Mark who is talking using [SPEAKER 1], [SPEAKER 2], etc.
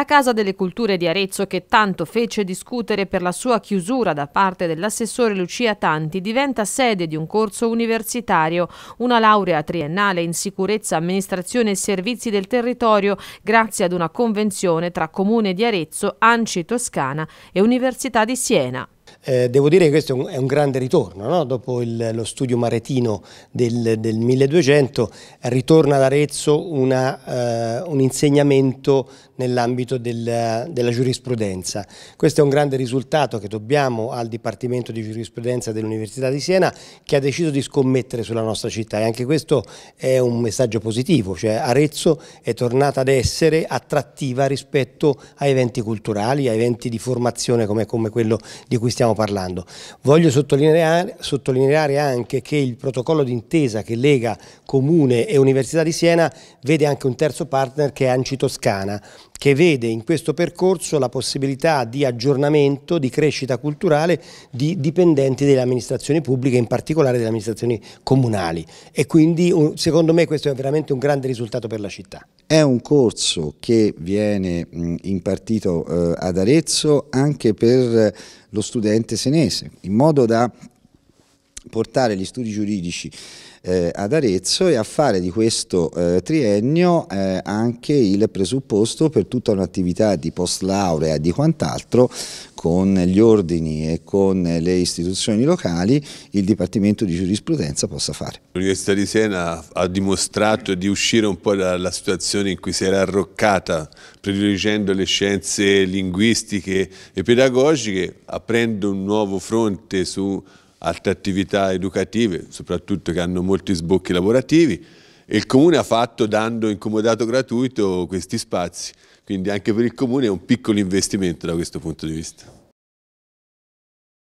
[SPEAKER 1] La Casa delle Culture di Arezzo, che tanto fece discutere per la sua chiusura da parte dell'assessore Lucia Tanti, diventa sede di un corso universitario, una laurea triennale in sicurezza, amministrazione e servizi del territorio, grazie ad una convenzione tra Comune di Arezzo, Anci Toscana e Università di Siena.
[SPEAKER 2] Eh, devo dire che questo è un, è un grande ritorno, no? dopo il, lo studio maretino del, del 1200 ritorna ad Arezzo una, eh, un insegnamento nell'ambito del, della giurisprudenza. Questo è un grande risultato che dobbiamo al Dipartimento di Giurisprudenza dell'Università di Siena che ha deciso di scommettere sulla nostra città e anche questo è un messaggio positivo, cioè Arezzo è tornata ad essere attrattiva rispetto a eventi culturali, a eventi di formazione come, come quello di cui stiamo stiamo parlando. Voglio sottolineare, sottolineare anche che il protocollo d'intesa che lega Comune e Università di Siena vede anche un terzo partner che è Anci Toscana, che vede in questo percorso la possibilità di aggiornamento, di crescita culturale di dipendenti delle amministrazioni pubbliche, in particolare delle amministrazioni comunali. E quindi secondo me questo è veramente un grande risultato per la città.
[SPEAKER 3] È un corso che viene impartito eh, ad Arezzo anche per lo studente senese, in modo da portare gli studi giuridici eh, ad Arezzo e a fare di questo eh, triennio eh, anche il presupposto per tutta un'attività di post laurea e di quant'altro con gli ordini e con le istituzioni locali il Dipartimento di Giurisprudenza possa fare.
[SPEAKER 4] L'Università di Siena ha dimostrato di uscire un po' dalla situazione in cui si era arroccata prediligendo le scienze linguistiche e pedagogiche aprendo un nuovo fronte su altre attività educative, soprattutto che hanno molti sbocchi lavorativi, e il Comune ha fatto dando incomodato gratuito questi spazi, quindi anche per il Comune è un piccolo investimento da questo punto di vista.